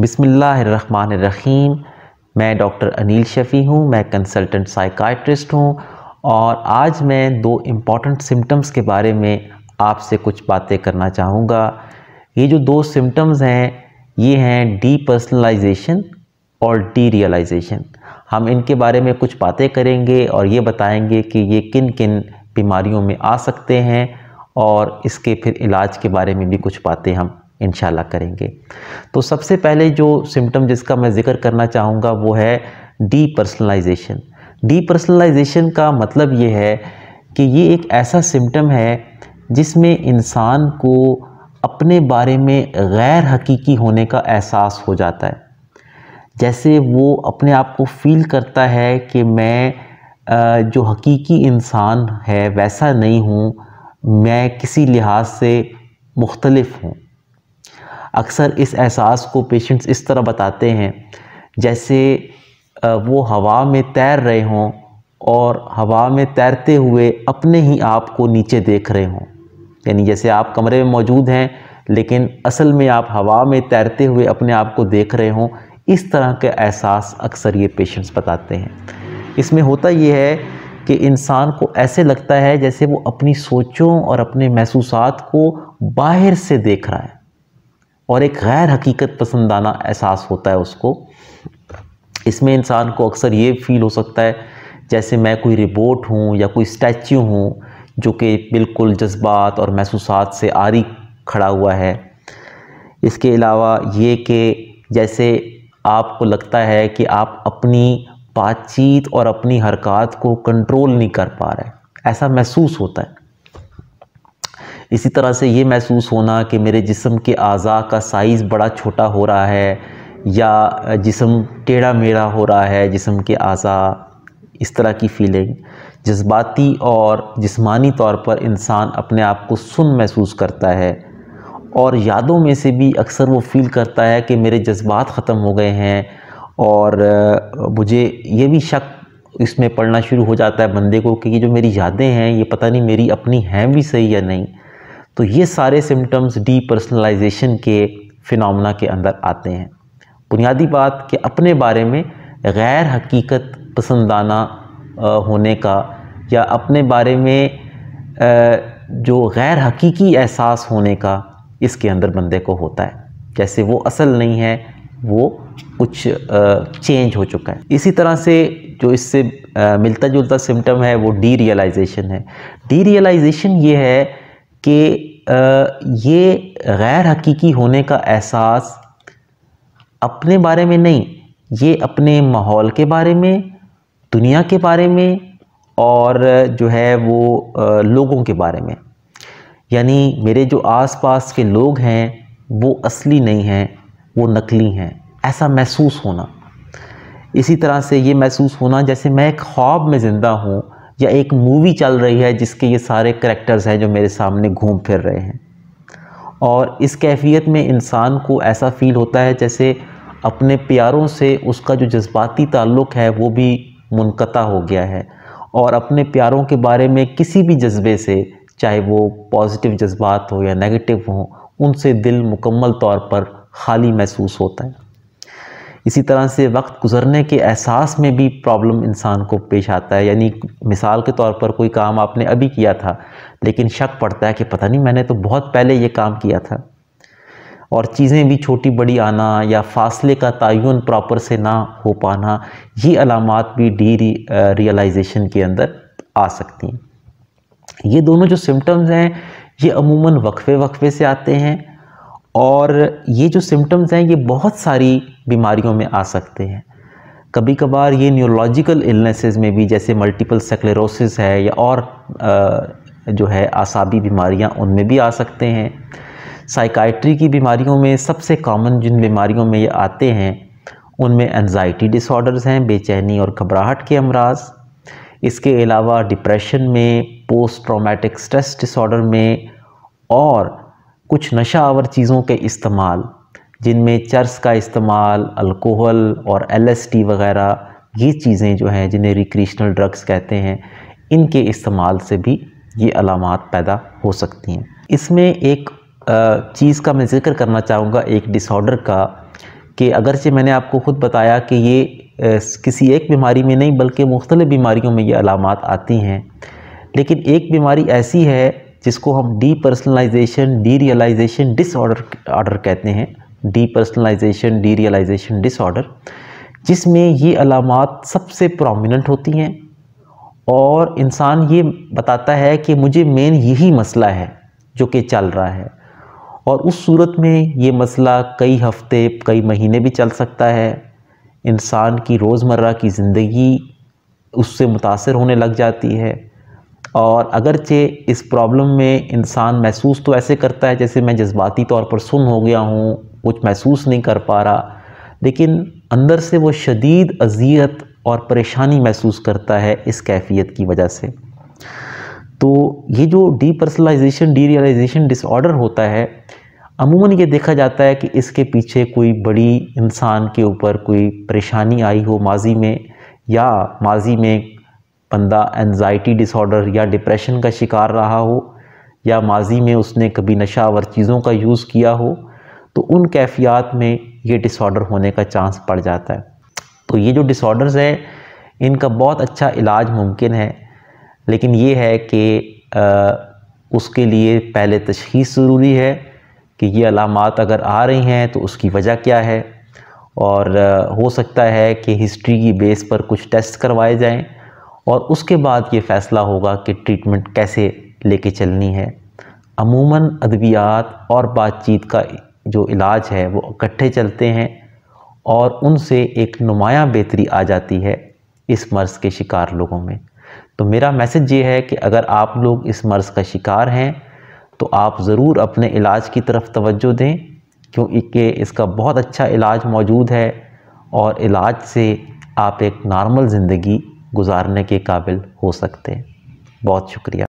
बिसमीम मैं डॉक्टर अनिल शफ़ी हूँ मैं कंसल्टेंट साइकाट्रिस्ट हूँ और आज मैं दो इम्पॉर्टेंट सिम्टम्स के बारे में आपसे कुछ बातें करना चाहूँगा ये जो दो सिम्टम्स हैं ये हैं डी पर्सनलाइजेशन और डी रियलाइजेशन हम इनके बारे में कुछ बातें करेंगे और ये बताएंगे कि ये किन किन बीमारियों में आ सकते हैं और इसके फिर इलाज के बारे में भी कुछ बातें हम इन करेंगे तो सबसे पहले जो सिम्टम जिसका मैं जिक्र करना चाहूँगा वो है डी पर्सनलाइजेशन डी पर्सनलाइजेशन का मतलब ये है कि ये एक ऐसा सिम्टम है जिसमें इंसान को अपने बारे में गैर हकीकी होने का एहसास हो जाता है जैसे वो अपने आप को फील करता है कि मैं जो हकीकी इंसान है वैसा नहीं हूँ मैं किसी लिहाज से मुख्तलफ़ हूँ अक्सर इस एहसास को पेशेंट्स इस तरह बताते हैं जैसे वो हवा में तैर रहे हों और हवा में तैरते हुए अपने ही आप को नीचे देख रहे हों यानी जैसे आप कमरे में मौजूद हैं लेकिन असल में आप हवा में तैरते हुए अपने आप को देख रहे हों इस तरह के एहसास अक्सर ये पेशेंट्स बताते हैं इसमें होता ये है कि इंसान को ऐसे लगता है जैसे वो अपनी सोचों और अपने महसूसात को बाहर से देख रहा है और एक गैर हकीकत पसंदाना एहसास होता है उसको इसमें इंसान को अक्सर ये फील हो सकता है जैसे मैं कोई रिबोट हूँ या कोई स्टैचू हूँ जो कि बिल्कुल जज्बात और महसूस से आरी खड़ा हुआ है इसके अलावा ये कि जैसे आपको लगता है कि आप अपनी बातचीत और अपनी हरकत को कंट्रोल नहीं कर पा रहे ऐसा महसूस होता है इसी तरह से ये महसूस होना कि मेरे जिसम के अज़ा का साइज़ बड़ा छोटा हो रहा है या जिसम टेढ़ा मेढ़ा हो रहा है जिसम के अज़ा इस तरह की फीलिंग जज्बाती और जिस्मानी तौर पर इंसान अपने आप को सुन महसूस करता है और यादों में से भी अक्सर वो फील करता है कि मेरे जज्बात ख़त्म हो गए हैं और मुझे ये भी शक इसमें पढ़ना शुरू हो जाता है बंदे को कि जो मेरी यादें हैं ये पता नहीं मेरी अपनी हैं भी सही या नहीं तो ये सारे सिम्टम्स डीपर्सनलाइजेशन के फिनमना के अंदर आते हैं बुनियादी बात कि अपने बारे में गैर हकीकत पसंदाना होने का या अपने बारे में जो गैर हकीकी एहसास होने का इसके अंदर बंदे को होता है जैसे वो असल नहीं है वो कुछ चेंज हो चुका है इसी तरह से जो इससे मिलता जुलता सिम्टम है वो डी रियलाइजेशन है डी रियलाइजेशन ये है कि ये गैर हकीकी होने का एहसास अपने बारे में नहीं ये अपने माहौल के बारे में दुनिया के बारे में और जो है वो लोगों के बारे में यानी मेरे जो आसपास के लोग हैं वो असली नहीं हैं वो नकली हैं ऐसा महसूस होना इसी तरह से ये महसूस होना जैसे मैं एक ख्वाब में ज़िंदा हूँ या एक मूवी चल रही है जिसके ये सारे करेक्टर्स हैं जो मेरे सामने घूम फिर रहे हैं और इस कैफियत में इंसान को ऐसा फील होता है जैसे अपने प्यारों से उसका जो जज्बाती ताल्लुक़ है वो भी मुनक़ता हो गया है और अपने प्यारों के बारे में किसी भी जज्बे से चाहे वो पॉजिटिव जज्बात हो या नेगेटिव हो उनसे दिल मुकम्मल तौर पर खाली महसूस होता है इसी तरह से वक्त गुजरने के एहसास में भी प्रॉब्लम इंसान को पेश आता है यानी मिसाल के तौर पर कोई काम आपने अभी किया था लेकिन शक पड़ता है कि पता नहीं मैंने तो बहुत पहले ये काम किया था और चीज़ें भी छोटी बड़ी आना या फासले का तयन प्रॉपर से ना हो पाना ये अलामत भी डी रियलाइजेशन के अंदर आ सकती हैं ये दोनों जो सिम्टम्स हैं ये अमूमन वक्फे वक्फे से आते हैं और ये जो सिम्टम्स हैं ये बहुत सारी बीमारियों में आ सकते हैं कभी कभार ये न्यूरोलॉजिकल इलनेसेस में भी जैसे मल्टीपल सेक्लेरोसिस है या और जो है आसाबी बीमारियाँ उनमें भी आ सकते हैं साइकाइट्री की बीमारियों में सबसे कॉमन जिन बीमारियों में ये आते हैं उनमें एनजाइटी डिसऑर्डर्स हैं बेचैनी और घबराहट के अमराज इसके अलावा डिप्रेशन में पोस्ट ट्रोमेटिक स्ट्रेस डिसऑर्डर में और कुछ नशा आवर चीज़ों के इस्तेमाल जिनमें चर्स का इस्तेमाल अल्कोहल और एलएसटी वगैरह ये चीज़ें जो हैं जिन्हें रिक्रीशनल ड्रग्स कहते हैं इनके इस्तेमाल से भी ये अलामत पैदा हो सकती हैं इसमें एक चीज़ का मैं ज़िक्र करना चाहूँगा एक डिसऑर्डर का कि अगरचे मैंने आपको ख़ुद बताया कि ये किसी एक बीमारी में नहीं बल्कि मुख्तलिफ़ बीमारियों में ये अलामत आती हैं लेकिन एक बीमारी ऐसी है जिसको हम depersonalization derealization disorder order कहते हैं depersonalization derealization disorder जिसमें ये अलामत सबसे प्रोमिनंट होती हैं और इंसान ये बताता है कि मुझे मेन यही मसला है जो कि चल रहा है और उस सूरत में ये मसला कई हफ्ते कई महीने भी चल सकता है इंसान की रोज़मर्रा की ज़िंदगी उससे मुतासर होने लग जाती है और अगरचे इस प्रॉब्लम में इंसान महसूस तो ऐसे करता है जैसे मैं जज्बाती तौर पर सुन हो गया हूँ कुछ महसूस नहीं कर पा रहा लेकिन अंदर से वो शदीद अजियत और परेशानी महसूस करता है इस कैफियत की वजह से तो ये जो डीपर्सनलाइजेशन रियलाइजेशन डिसऑर्डर होता है अमूमन ये देखा जाता है कि इसके पीछे कोई बड़ी इंसान के ऊपर कोई परेशानी आई हो माजी में या माजी में बंदा एनजाइटी डिसऑर्डर या डिप्रेशन का शिकार रहा हो या माजी में उसने कभी नशावर चीज़ों का यूज़ किया हो तो उन कैफियात में ये डिसऑर्डर होने का चांस पड़ जाता है तो ये जो डिसऑर्डर्स हैं इनका बहुत अच्छा इलाज मुमकिन है लेकिन ये है कि उसके लिए पहले तशखीस ज़रूरी है कि ये अलामत अगर आ रही हैं तो उसकी वजह क्या है और हो सकता है कि हिस्ट्री की बेस पर कुछ टेस्ट करवाए जाएँ और उसके बाद ये फ़ैसला होगा कि ट्रीटमेंट कैसे लेके चलनी है अमूमन अद्वियात और बातचीत का जो इलाज है वो इकट्ठे चलते हैं और उनसे एक नुमाया बेहतरी आ जाती है इस मर्ज़ के शिकार लोगों में तो मेरा मैसेज ये है कि अगर आप लोग इस मर्ज़ का शिकार हैं तो आप ज़रूर अपने इलाज की तरफ तवज्जो दें क्योंकि इसका बहुत अच्छा इलाज मौजूद है और इलाज से आप एक नॉर्मल ज़िंदगी गुजारने के काबिल हो सकते हैं बहुत शुक्रिया